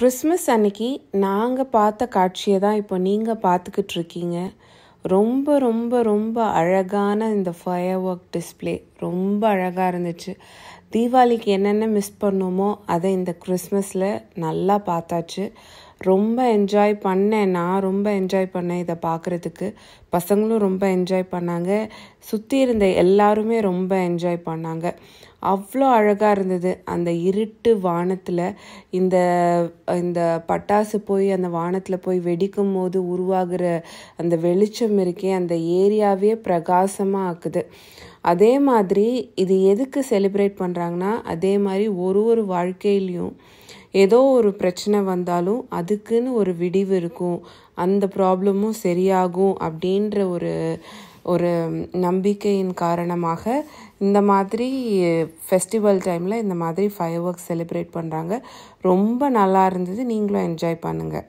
Christmas அன்னைக்கு நாங்கள் பார்த்த காட்சியை தான் இப்போ நீங்கள் பார்த்துக்கிட்டு இருக்கீங்க ரொம்ப ரொம்ப ரொம்ப அழகான இந்த ஃபயர் ஒர்க் டிஸ்பிளே ரொம்ப அழகாக இருந்துச்சு தீபாவளிக்கு என்னென்ன மிஸ் பண்ணோமோ அதை இந்த கிறிஸ்மஸில் நல்லா பார்த்தாச்சு ரொம்ப என்ஜாய் பண்ணேன் நான் ரொம்ப என்ஜாய் பண்ணேன் இதை பார்க்குறதுக்கு பசங்களும் ரொம்ப என்ஜாய் பண்ணாங்க சுற்றி இருந்த எல்லாருமே ரொம்ப என்ஜாய் பண்ணாங்க அவ்வளோ அழகாக இருந்தது அந்த இருட்டு வானத்தில் இந்த இந்த பட்டாசு போய் அந்த வானத்தில் போய் வெடிக்கும் போது உருவாகிற அந்த வெளிச்சம் இருக்கே அந்த ஏரியாவே பிரகாசமாக ஆக்குது அதே மாதிரி இது எதுக்கு செலிப்ரேட் பண்ணுறாங்கன்னா அதே மாதிரி ஒரு ஒரு வாழ்க்கையிலையும் ஏதோ ஒரு பிரச்சனை வந்தாலும் அதுக்குன்னு ஒரு விடிவு இருக்கும் அந்த ப்ராப்ளமும் சரியாகும் அப்படின்ற ஒரு ஒரு நம்பிக்கையின் காரணமாக இந்த மாதிரி ஃபெஸ்டிவல் டைமில் இந்த மாதிரி ஃபயர் ஒர்க்ஸ் செலிப்ரேட் பண்ணுறாங்க ரொம்ப நல்லா இருந்தது நீங்களும் என்ஜாய் பண்ணுங்கள்